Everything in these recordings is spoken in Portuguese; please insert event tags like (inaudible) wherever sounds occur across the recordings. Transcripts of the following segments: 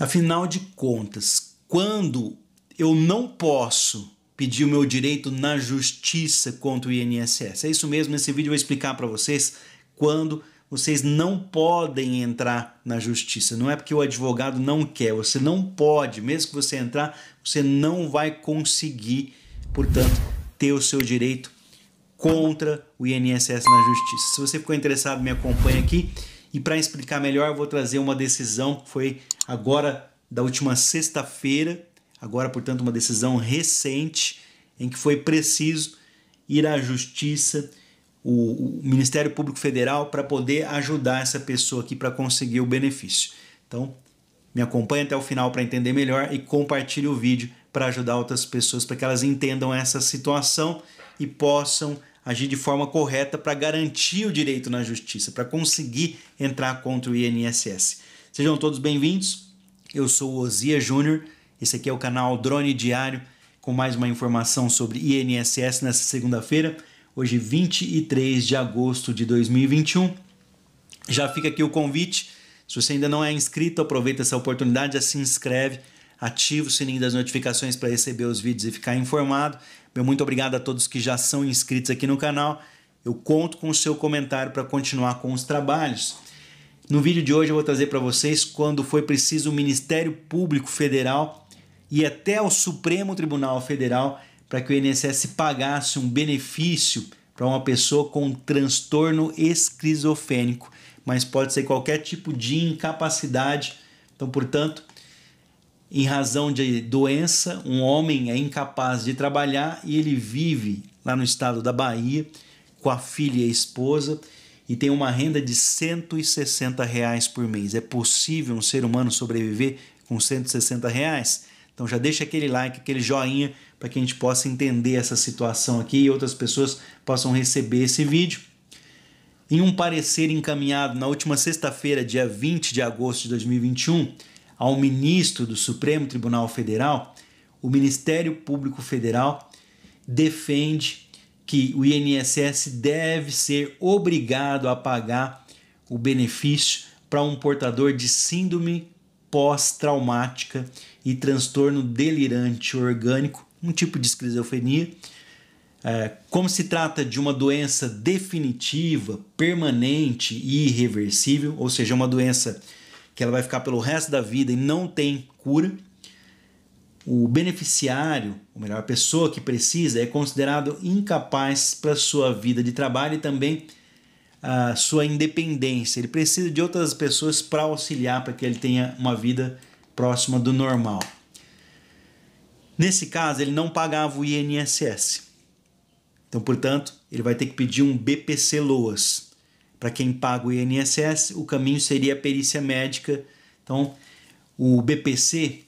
Afinal de contas, quando eu não posso pedir o meu direito na justiça contra o INSS. É isso mesmo, nesse vídeo eu vou explicar para vocês quando vocês não podem entrar na justiça. Não é porque o advogado não quer, você não pode, mesmo que você entrar, você não vai conseguir, portanto, ter o seu direito contra o INSS na justiça. Se você ficou interessado, me acompanha aqui. E para explicar melhor, vou trazer uma decisão que foi agora da última sexta-feira, agora, portanto, uma decisão recente, em que foi preciso ir à justiça, o, o Ministério Público Federal, para poder ajudar essa pessoa aqui para conseguir o benefício. Então, me acompanhe até o final para entender melhor e compartilhe o vídeo para ajudar outras pessoas para que elas entendam essa situação e possam agir de forma correta para garantir o direito na justiça, para conseguir entrar contra o INSS. Sejam todos bem-vindos. Eu sou o Ozia Júnior. Esse aqui é o canal Drone Diário com mais uma informação sobre INSS nesta segunda-feira, hoje 23 de agosto de 2021. Já fica aqui o convite. Se você ainda não é inscrito, aproveita essa oportunidade, já se inscreve, ativa o sininho das notificações para receber os vídeos e ficar informado. Meu muito obrigado a todos que já são inscritos aqui no canal. Eu conto com o seu comentário para continuar com os trabalhos. No vídeo de hoje eu vou trazer para vocês quando foi preciso o Ministério Público Federal e até o Supremo Tribunal Federal para que o INSS pagasse um benefício para uma pessoa com um transtorno esquizofênico, mas pode ser qualquer tipo de incapacidade. Então, portanto, em razão de doença, um homem é incapaz de trabalhar e ele vive lá no estado da Bahia com a filha e a esposa e tem uma renda de 160 reais por mês. É possível um ser humano sobreviver com 160 reais? Então já deixa aquele like, aquele joinha para que a gente possa entender essa situação aqui e outras pessoas possam receber esse vídeo. Em um parecer encaminhado na última sexta-feira, dia 20 de agosto de 2021, a um ministro do Supremo Tribunal Federal, o Ministério Público Federal defende que o INSS deve ser obrigado a pagar o benefício para um portador de síndrome pós-traumática e transtorno delirante orgânico, um tipo de esquizofrenia. É, como se trata de uma doença definitiva, permanente e irreversível, ou seja, uma doença que ela vai ficar pelo resto da vida e não tem cura. O beneficiário, ou melhor, a pessoa que precisa, é considerado incapaz para sua vida de trabalho e também a sua independência. Ele precisa de outras pessoas para auxiliar para que ele tenha uma vida próxima do normal. Nesse caso, ele não pagava o INSS. Então, portanto, ele vai ter que pedir um BPC Loas, para quem paga o INSS, o caminho seria a perícia médica. Então, o BPC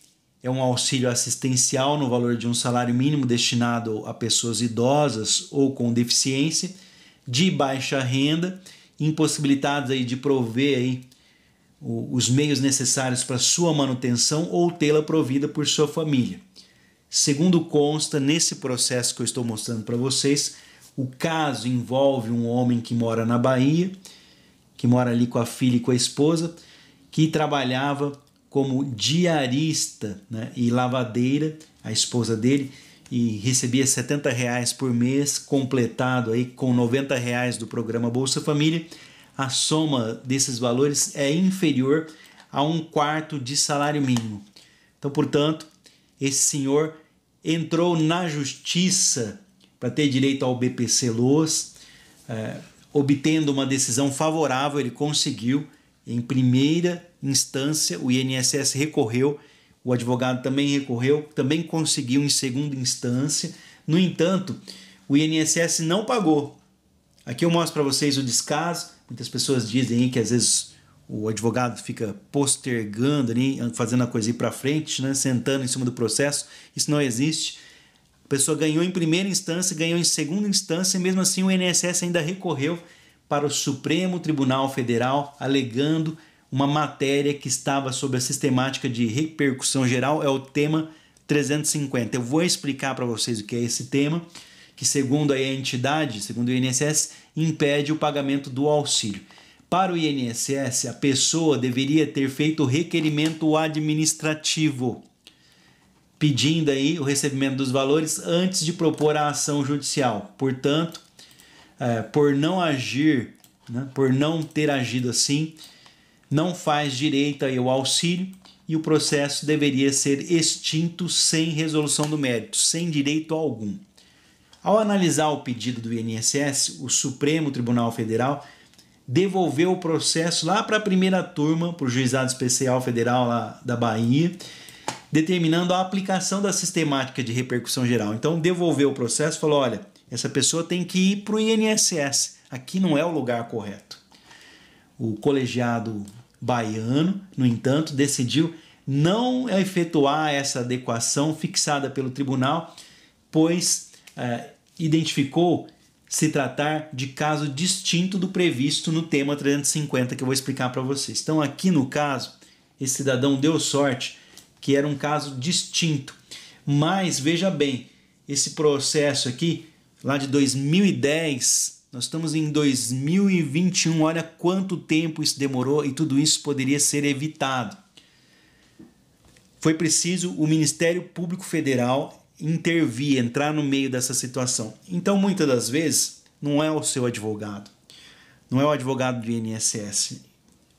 é um auxílio assistencial no valor de um salário mínimo destinado a pessoas idosas ou com deficiência de baixa renda, impossibilitadas aí de prover aí os meios necessários para sua manutenção ou tê-la provida por sua família. Segundo consta nesse processo que eu estou mostrando para vocês, o caso envolve um homem que mora na Bahia, que mora ali com a filha e com a esposa, que trabalhava como diarista né, e lavadeira, a esposa dele, e recebia 70 reais por mês, completado aí com 90 reais do programa Bolsa Família. A soma desses valores é inferior a um quarto de salário mínimo. Então, portanto, esse senhor entrou na justiça para ter direito ao BPC Loas. É, eh, obtendo uma decisão favorável, ele conseguiu. Em primeira instância, o INSS recorreu, o advogado também recorreu, também conseguiu em segunda instância. No entanto, o INSS não pagou. Aqui eu mostro para vocês o descaso. Muitas pessoas dizem que às vezes o advogado fica postergando, fazendo a coisa ir para frente, né? sentando em cima do processo. Isso não existe pessoa ganhou em primeira instância, ganhou em segunda instância, e mesmo assim o INSS ainda recorreu para o Supremo Tribunal Federal, alegando uma matéria que estava sob a sistemática de repercussão geral, é o tema 350. Eu vou explicar para vocês o que é esse tema, que segundo a entidade, segundo o INSS, impede o pagamento do auxílio. Para o INSS, a pessoa deveria ter feito requerimento administrativo pedindo aí o recebimento dos valores antes de propor a ação judicial. Portanto, é, por não agir, né, por não ter agido assim, não faz direito aí ao auxílio e o processo deveria ser extinto sem resolução do mérito, sem direito algum. Ao analisar o pedido do INSS, o Supremo Tribunal Federal devolveu o processo lá para a primeira turma, para o Juizado Especial Federal lá da Bahia, determinando a aplicação da sistemática de repercussão geral. Então, devolveu o processo e falou: olha, essa pessoa tem que ir para o INSS, aqui não é o lugar correto. O colegiado baiano, no entanto, decidiu não efetuar essa adequação fixada pelo tribunal, pois é, identificou se tratar de caso distinto do previsto no tema 350 que eu vou explicar para vocês. Então, aqui no caso, esse cidadão deu sorte que era um caso distinto. Mas veja bem, esse processo aqui, lá de 2010, nós estamos em 2021, olha quanto tempo isso demorou e tudo isso poderia ser evitado. Foi preciso o Ministério Público Federal intervir, entrar no meio dessa situação. Então, muitas das vezes, não é o seu advogado, não é o advogado do INSS.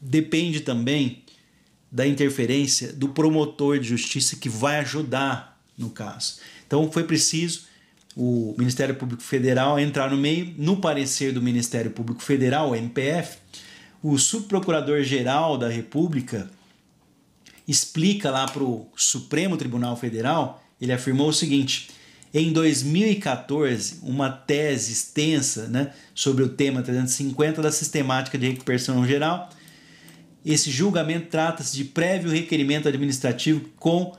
Depende também da interferência do promotor de justiça que vai ajudar no caso. Então foi preciso o Ministério Público Federal entrar no meio. No parecer do Ministério Público Federal, o MPF, o subprocurador-geral da República explica lá para o Supremo Tribunal Federal, ele afirmou o seguinte: em 2014, uma tese extensa né, sobre o tema 350 da sistemática de recuperação geral esse julgamento trata-se de prévio requerimento administrativo com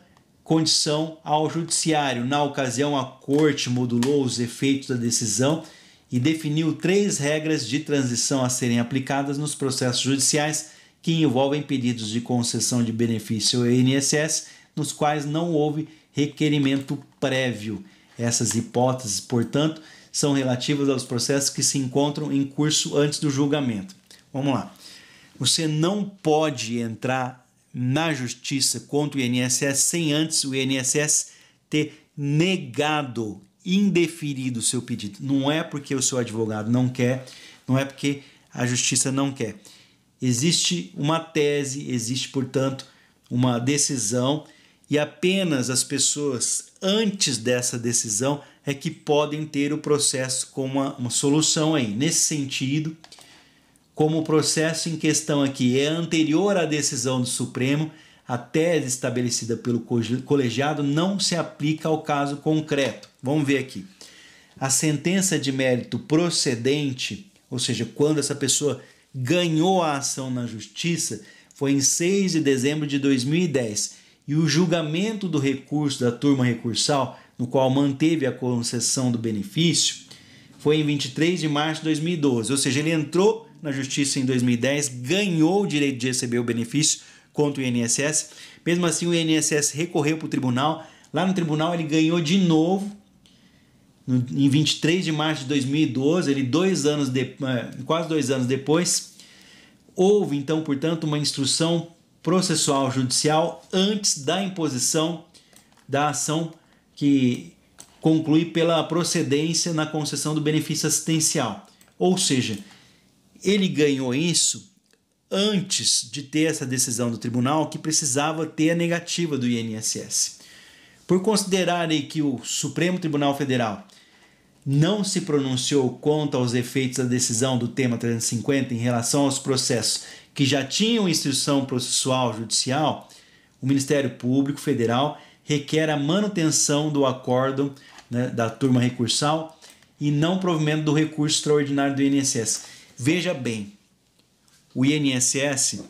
condição ao judiciário. Na ocasião, a Corte modulou os efeitos da decisão e definiu três regras de transição a serem aplicadas nos processos judiciais que envolvem pedidos de concessão de benefício ao INSS, nos quais não houve requerimento prévio. Essas hipóteses, portanto, são relativas aos processos que se encontram em curso antes do julgamento. Vamos lá. Você não pode entrar na justiça contra o INSS sem antes o INSS ter negado, indeferido o seu pedido. Não é porque o seu advogado não quer, não é porque a justiça não quer. Existe uma tese, existe, portanto, uma decisão e apenas as pessoas antes dessa decisão é que podem ter o processo como uma, uma solução aí. Nesse sentido, como o processo em questão aqui é anterior à decisão do Supremo, a tese estabelecida pelo colegiado não se aplica ao caso concreto. Vamos ver aqui. A sentença de mérito procedente, ou seja, quando essa pessoa ganhou a ação na justiça, foi em 6 de dezembro de 2010 e o julgamento do recurso da turma recursal, no qual manteve a concessão do benefício, foi em 23 de março de 2012, ou seja, ele entrou na justiça em 2010, ganhou o direito de receber o benefício contra o INSS. Mesmo assim, o INSS recorreu para o tribunal. Lá no tribunal, ele ganhou de novo. No, em 23 de março de 2012, ele dois anos de, é, quase dois anos depois, houve então, portanto, uma instrução processual judicial antes da imposição da ação que conclui pela procedência na concessão do benefício assistencial. Ou seja, ele ganhou isso antes de ter essa decisão do tribunal que precisava ter a negativa do INSS. Por considerarem que o Supremo Tribunal Federal não se pronunciou quanto aos efeitos da decisão do tema 350 em relação aos processos que já tinham instrução processual judicial, o Ministério Público Federal requer a manutenção do acórdão né, da turma recursal e não provimento do recurso extraordinário do INSS. Veja bem, o INSS,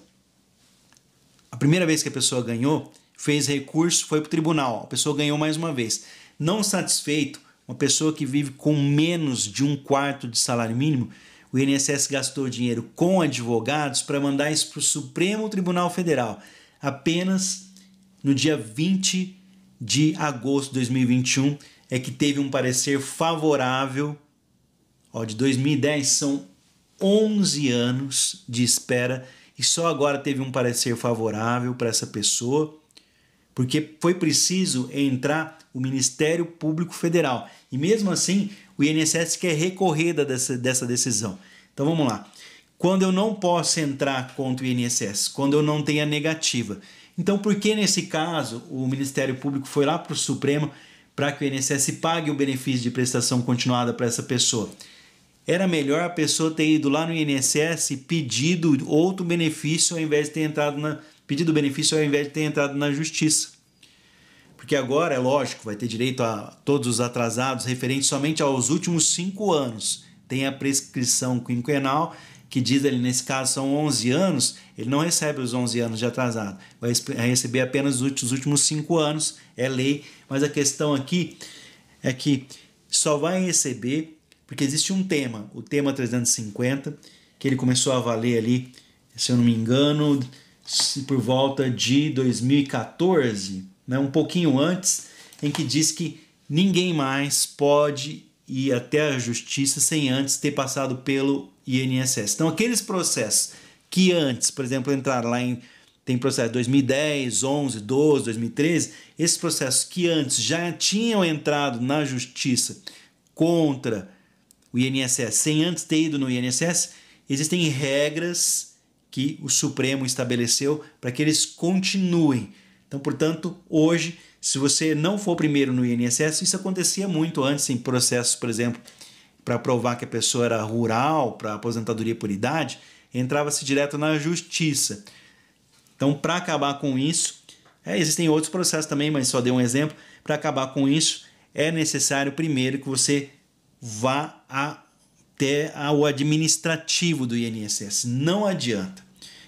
a primeira vez que a pessoa ganhou, fez recurso, foi para o tribunal, a pessoa ganhou mais uma vez. Não satisfeito, uma pessoa que vive com menos de um quarto de salário mínimo, o INSS gastou dinheiro com advogados para mandar isso para o Supremo Tribunal Federal, apenas no dia 20 de agosto de 2021 é que teve um parecer favorável. Ó, de 2010 são 11 anos de espera e só agora teve um parecer favorável para essa pessoa, porque foi preciso entrar o Ministério Público Federal. E mesmo assim, o INSS quer recorrer dessa, dessa decisão. Então vamos lá. Quando eu não posso entrar contra o INSS, quando eu não tenho a negativa. Então, por que nesse caso o Ministério Público foi lá para o Supremo para que o INSS pague o benefício de prestação continuada para essa pessoa? Era melhor a pessoa ter ido lá no INSS e pedido outro benefício ao invés de ter entrado na pedido benefício ao invés de ter entrado na justiça. Porque agora, é lógico, vai ter direito a todos os atrasados referentes somente aos últimos cinco anos. Tem a prescrição quinquenal, que diz ali, nesse caso, são 11 anos, ele não recebe os 11 anos de atrasado, vai receber apenas os últimos cinco anos, é lei. Mas a questão aqui é que só vai receber porque existe um tema, o tema 350, que ele começou a valer ali, se eu não me engano, por volta de 2014, né, um pouquinho antes, em que diz que ninguém mais pode ir até a justiça sem antes ter passado pelo INSS. Então, aqueles processos que antes, por exemplo, entraram lá em tem processo 2010, 11, 12, 2013, esses processos que antes já tinham entrado na justiça contra o INSS, sem antes ter ido no INSS, existem regras que o Supremo estabeleceu para que eles continuem. Então, portanto, hoje, se você não for primeiro no INSS, isso acontecia muito antes em processos, por exemplo, para provar que a pessoa era rural, para aposentadoria por idade, entrava-se direto na justiça. Então, para acabar com isso, é, existem outros processos também, mas só dei um exemplo. Para acabar com isso, é necessário primeiro que você vá até ao administrativo do INSS. Não adianta.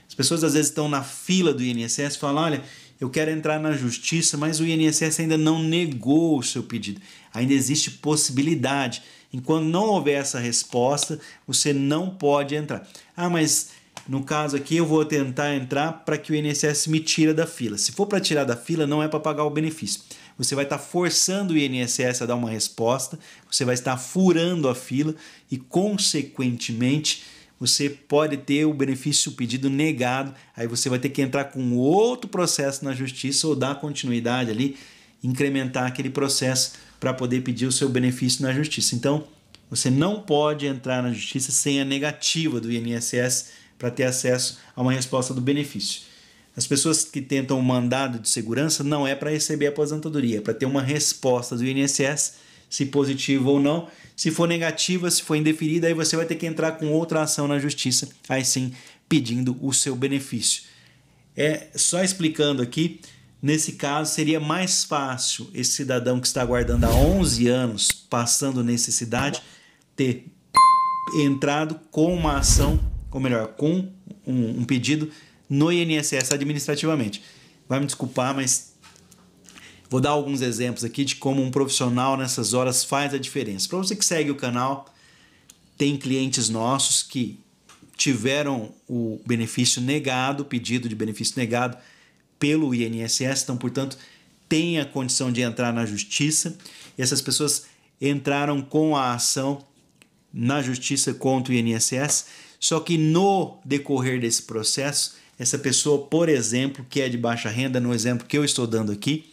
As pessoas às vezes estão na fila do INSS e falam: olha, eu quero entrar na justiça, mas o INSS ainda não negou o seu pedido. Ainda existe possibilidade. Enquanto não houver essa resposta, você não pode entrar. Ah, mas no caso aqui eu vou tentar entrar para que o INSS me tire da fila. Se for para tirar da fila, não é para pagar o benefício você vai estar forçando o INSS a dar uma resposta, você vai estar furando a fila e, consequentemente, você pode ter o benefício pedido negado, aí você vai ter que entrar com outro processo na justiça ou dar continuidade ali, incrementar aquele processo para poder pedir o seu benefício na justiça. Então, você não pode entrar na justiça sem a negativa do INSS para ter acesso a uma resposta do benefício. As pessoas que tentam um mandado de segurança não é para receber a aposentadoria, é para ter uma resposta do INSS, se positiva ou não. Se for negativa, se for indeferida, aí você vai ter que entrar com outra ação na justiça, aí sim pedindo o seu benefício. É só explicando aqui, nesse caso seria mais fácil esse cidadão que está aguardando há 11 anos, passando necessidade, ter entrado com uma ação, ou melhor, com um, um pedido no INSS administrativamente. Vai me desculpar, mas vou dar alguns exemplos aqui de como um profissional nessas horas faz a diferença. Para você que segue o canal, tem clientes nossos que tiveram o benefício negado, pedido de benefício negado pelo INSS, então, portanto, tem a condição de entrar na justiça. E essas pessoas entraram com a ação na justiça contra o INSS, só que no decorrer desse processo, essa pessoa, por exemplo, que é de baixa renda, no exemplo que eu estou dando aqui,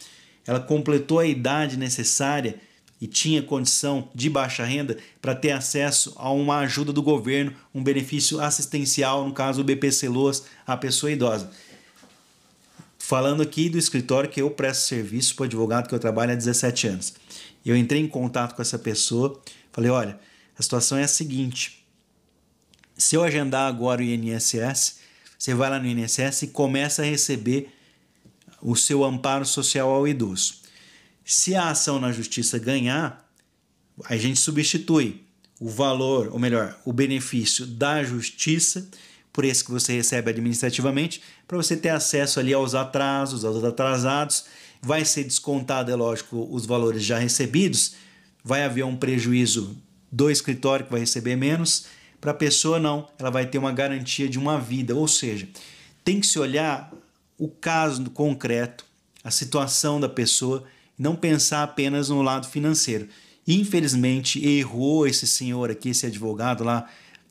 ela completou a idade necessária e tinha condição de baixa renda para ter acesso a uma ajuda do governo, um benefício assistencial, no caso o BPC Loas, à pessoa idosa. Falando aqui do escritório que eu presto serviço para o advogado que eu trabalho há 17 anos. Eu entrei em contato com essa pessoa, falei: olha, a situação é a seguinte, se eu agendar agora o INSS, você vai lá no INSS e começa a receber o seu amparo social ao idoso. Se a ação na justiça ganhar, a gente substitui o valor, ou melhor, o benefício da justiça por esse que você recebe administrativamente, para você ter acesso ali aos atrasos, aos atrasados. Vai ser descontado, é lógico, os valores já recebidos. Vai haver um prejuízo do escritório que vai receber menos para a pessoa, não. Ela vai ter uma garantia de uma vida. Ou seja, tem que se olhar o caso concreto, a situação da pessoa, não pensar apenas no lado financeiro. Infelizmente, errou esse senhor aqui, esse advogado lá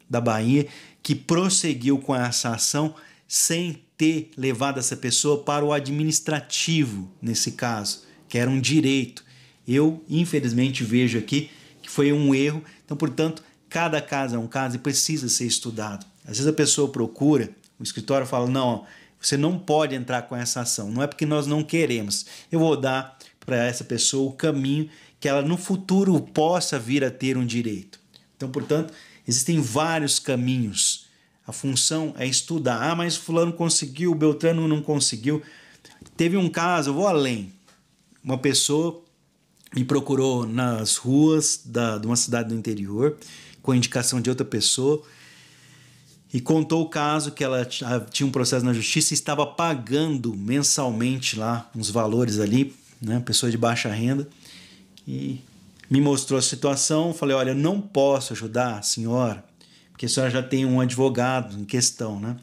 da Bahia, que prosseguiu com essa ação sem ter levado essa pessoa para o administrativo, nesse caso, que era um direito. Eu, infelizmente, vejo aqui que foi um erro. Então, portanto, Cada caso é um caso e precisa ser estudado. Às vezes a pessoa procura, o escritório fala: não, você não pode entrar com essa ação. Não é porque nós não queremos. Eu vou dar para essa pessoa o caminho que ela no futuro possa vir a ter um direito. Então, portanto, existem vários caminhos. A função é estudar. Ah, mas fulano conseguiu, Beltrano não conseguiu. Teve um caso, vou além. Uma pessoa me procurou nas ruas da, de uma cidade do interior com a indicação de outra pessoa e contou o caso que ela ah, tinha um processo na justiça e estava pagando mensalmente lá uns valores ali, né, pessoa de baixa renda, e me mostrou a situação, falei, olha, não posso ajudar a senhora, porque a senhora já tem um advogado em questão, né?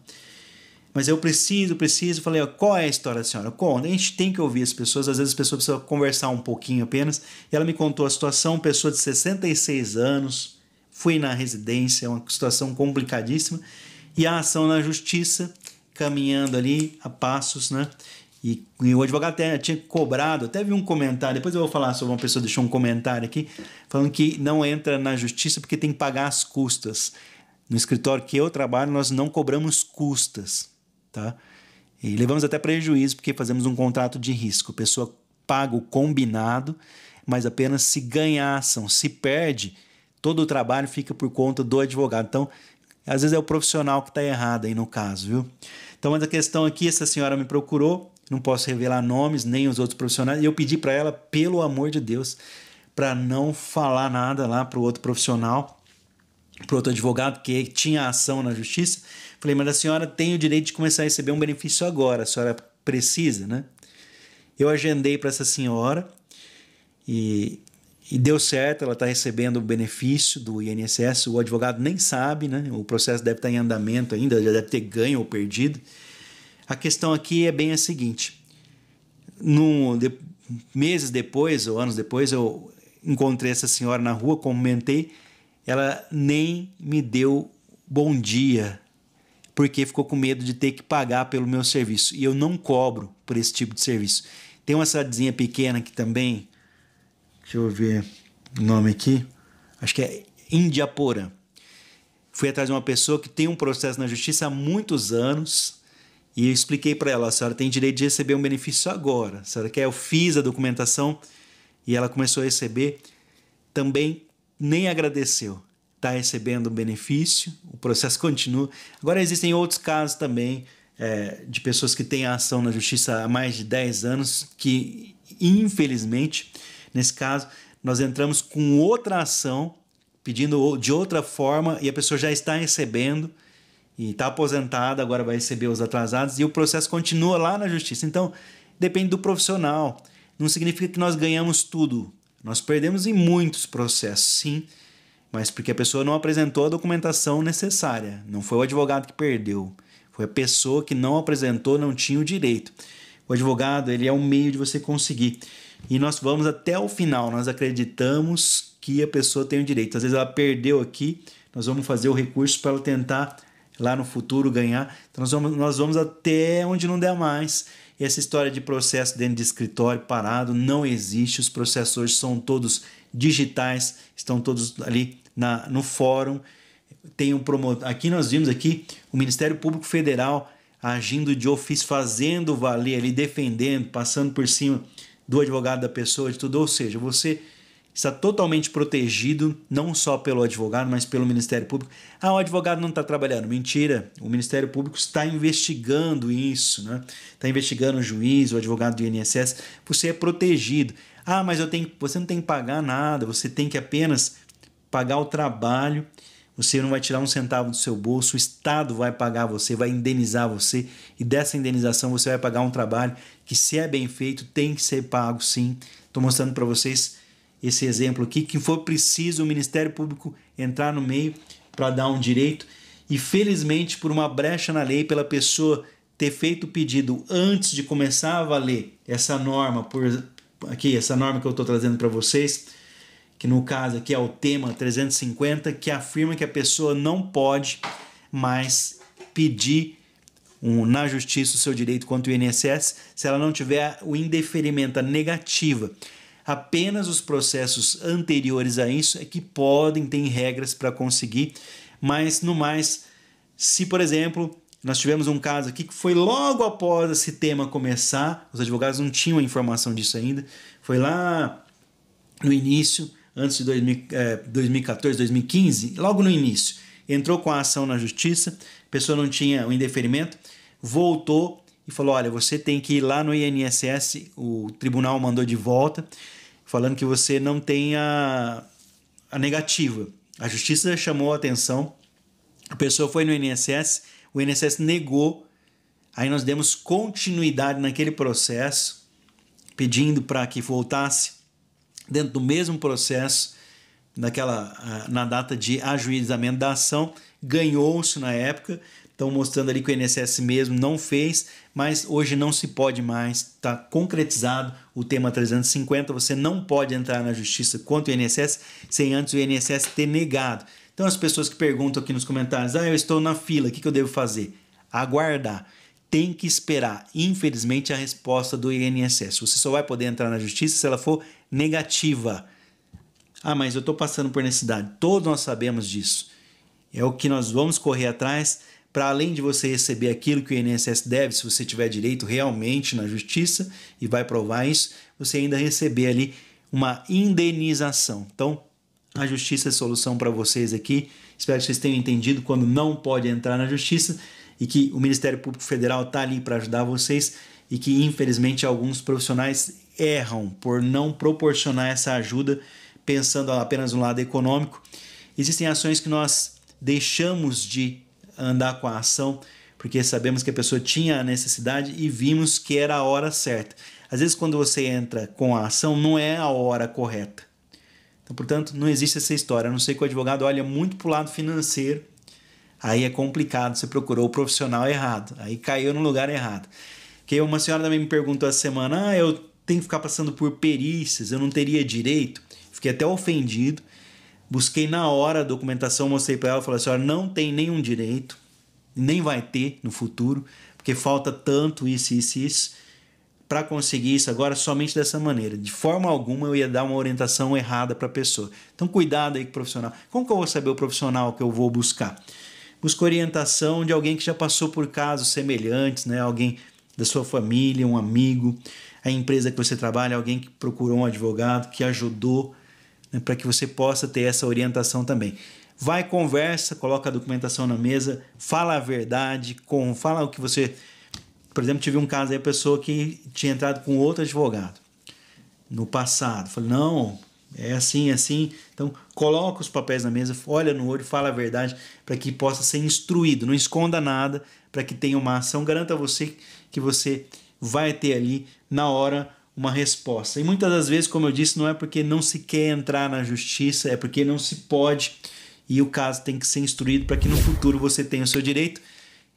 Mas eu preciso, preciso, falei, qual é a história da senhora? Conta, a gente tem que ouvir as pessoas, às vezes as pessoas precisam conversar um pouquinho apenas, e ela me contou a situação, pessoa de 66 anos, fui na residência, é uma situação complicadíssima, e a ação na justiça caminhando ali a passos, né? E, e, o advogado até tinha cobrado, até vi um comentário, depois eu vou falar sobre uma pessoa deixou um comentário aqui, falando que não entra na justiça porque tem que pagar as custas. No escritório que eu trabalho, nós não cobramos custas, tá? E levamos até prejuízo porque fazemos um contrato de risco. A pessoa paga o combinado, mas apenas se ganha a ação. Se perde, todo o trabalho fica por conta do advogado. Então, às vezes é o profissional que está errado aí no caso, viu? Então, mas a questão aqui, essa senhora me procurou, não posso revelar nomes nem os outros profissionais, e eu pedi para ela, pelo amor de Deus, para não falar nada lá para o outro profissional, para outro advogado que tinha ação na justiça. Falei, mas a senhora tem o direito de começar a receber um benefício agora, a senhora precisa, né? Eu agendei para essa senhora e e deu certo, ela está recebendo o benefício do INSS, o advogado nem sabe, né? O processo deve estar tá em andamento ainda, já deve ter ganho ou perdido. A questão aqui é bem a seguinte: de, meses depois, ou anos depois, eu encontrei essa senhora na rua, comentei, ela nem me deu bom dia, porque ficou com medo de ter que pagar pelo meu serviço. E eu não cobro por esse tipo de serviço. Tem uma cidadezinha pequena que também Deixa eu ver o nome aqui. Acho que é Indiapora. Fui atrás de uma pessoa que tem um processo na justiça há muitos anos e eu expliquei para ela: a senhora tem direito de receber um benefício agora. A senhora quer? Eu fiz a documentação e ela começou a receber. Também nem agradeceu. Está recebendo o benefício, o processo (laughs) continua. Agora existem outros casos também é, de pessoas que têm a ação na justiça há mais de 10 anos que, infelizmente, Nesse caso, nós entramos com outra ação, pedindo de outra forma, e a pessoa já está recebendo e está aposentada, agora vai receber os atrasados, e o processo continua lá na justiça. Então, depende do profissional. Não significa que nós ganhamos tudo. Nós perdemos em muitos processos, sim, mas porque a pessoa não apresentou a documentação necessária. Não foi o advogado que perdeu, foi a pessoa que não apresentou, não tinha o direito. O advogado ele é um meio de você conseguir. E nós vamos até o final, nós acreditamos que a pessoa tem o direito. Às vezes ela perdeu aqui, nós vamos fazer o recurso para ela tentar lá no futuro ganhar. Então nós vamos, nós vamos até onde não der mais. E essa história de processo dentro de escritório parado não existe. Os processos são todos digitais, estão todos ali na, no fórum. Tem um promotor. Aqui nós vimos aqui o Ministério Público Federal agindo de ofício, fazendo valer ali, defendendo, passando por cima do advogado da pessoa, de tudo. Ou seja, você está totalmente protegido, não só pelo advogado, mas pelo Ministério Público. Ah, o advogado não está trabalhando. Mentira, o Ministério Público está investigando isso, né? Está investigando o juiz, o advogado do INSS. Você é protegido. Ah, mas eu tenho, você não tem que pagar nada, você tem que apenas pagar o trabalho você não vai tirar um centavo do seu bolso, o Estado vai pagar você, vai indenizar você, e dessa indenização você vai pagar um trabalho que, se é bem feito, tem que ser pago sim. Estou mostrando para vocês esse exemplo aqui, que for preciso o Ministério Público entrar no meio para dar um direito, e felizmente por uma brecha na lei, pela pessoa ter feito o pedido antes de começar a valer essa norma, por aqui, essa norma que eu estou trazendo para vocês, que no caso aqui é o tema 350, que afirma que a pessoa não pode mais pedir um, na justiça o seu direito contra o INSS se ela não tiver o indeferimento, a negativa. Apenas os processos anteriores a isso é que podem ter regras para conseguir, mas no mais, se por exemplo nós tivemos um caso aqui que foi logo após esse tema começar, os advogados não tinham informação disso ainda, foi lá no início antes de 2000, é, 2014, 2015, logo no início. Entrou com a ação na justiça, a pessoa não tinha o indeferimento, voltou e falou: Olha, você tem que ir lá no INSS, o tribunal mandou de volta, falando que você não tem a, a negativa. A justiça chamou a atenção, a pessoa foi no INSS, o INSS negou, aí nós demos continuidade naquele processo, pedindo para que voltasse dentro do mesmo processo, naquela, na data de ajuizamento da ação, ganhou-se na época. Estão mostrando ali que o INSS mesmo não fez, mas hoje não se pode mais, está concretizado o tema 350. Você não pode entrar na justiça contra o INSS sem antes o INSS ter negado. Então, as pessoas que perguntam aqui nos comentários: ah, eu estou na fila, o que, que eu devo fazer? Aguardar tem que esperar, infelizmente, a resposta do INSS. Você só vai poder entrar na justiça se ela for negativa. Ah, mas eu estou passando por necessidade. Todos nós sabemos disso. É o que nós vamos correr atrás para além de você receber aquilo que o INSS deve, se você tiver direito realmente na justiça e vai provar isso, você ainda receber ali uma indenização. Então, a justiça é a solução para vocês aqui. Espero que vocês tenham entendido quando não pode entrar na justiça e que o Ministério Público Federal está ali para ajudar vocês e que infelizmente alguns profissionais erram por não proporcionar essa ajuda pensando apenas no lado econômico. Existem ações que nós deixamos de andar com a ação porque sabemos que a pessoa tinha a necessidade e vimos que era a hora certa. Às vezes quando você entra com a ação não é a hora correta. Então, portanto, não existe essa história. A não sei que o advogado olha muito para o lado financeiro Aí é complicado, você procurou o profissional errado, aí caiu no lugar errado. Que uma senhora também me perguntou essa semana: ah, eu tenho que ficar passando por perícias, eu não teria direito? Fiquei até ofendido. Busquei na hora a documentação, mostrei para ela, falei: senhora não tem nenhum direito, nem vai ter no futuro, porque falta tanto isso, isso, isso. Para conseguir isso agora, somente dessa maneira. De forma alguma eu ia dar uma orientação errada para a pessoa. Então, cuidado aí com o profissional. Como que eu vou saber o profissional que eu vou buscar? busca orientação de alguém que já passou por casos semelhantes, né? Alguém da sua família, um amigo, a empresa que você trabalha, alguém que procurou um advogado, que ajudou, né? para que você possa ter essa orientação também. Vai, conversa, coloca a documentação na mesa, fala a verdade, com, fala o que você. Por exemplo, tive um caso aí, a pessoa que tinha entrado com outro advogado no passado. Falei, não, é assim, é assim. Então, coloca os papéis na mesa, olha no olho, fala a verdade, para que possa ser instruído, não esconda nada, para que tenha uma ação. Garanta a você que você vai ter ali na hora uma resposta. E muitas das vezes, como eu disse, não é porque não se quer entrar na justiça, é porque não se pode e o caso tem que ser instruído para que no futuro você tenha o seu direito.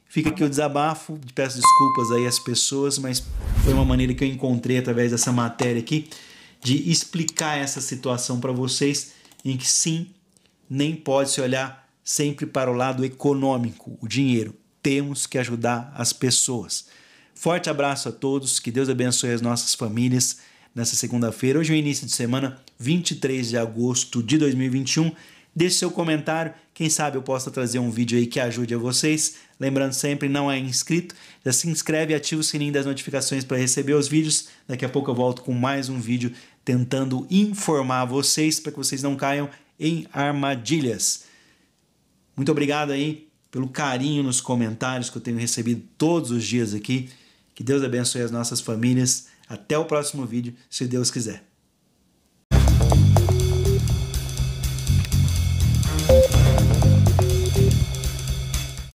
Fica aqui o desabafo, peço desculpas aí às pessoas, mas foi uma maneira que eu encontrei através dessa matéria aqui de explicar essa situação para vocês em que sim, nem pode se olhar sempre para o lado econômico, o dinheiro. Temos que ajudar as pessoas. Forte abraço a todos, que Deus abençoe as nossas famílias nessa segunda-feira. Hoje é o início de semana, 23 de agosto de 2021. Deixe seu comentário, quem sabe eu possa trazer um vídeo aí que ajude a vocês. Lembrando sempre, não é inscrito, já se inscreve e ativa o sininho das notificações para receber os vídeos. Daqui a pouco eu volto com mais um vídeo tentando informar vocês para que vocês não caiam em armadilhas. Muito obrigado aí pelo carinho nos comentários que eu tenho recebido todos os dias aqui. Que Deus abençoe as nossas famílias. Até o próximo vídeo, se Deus quiser.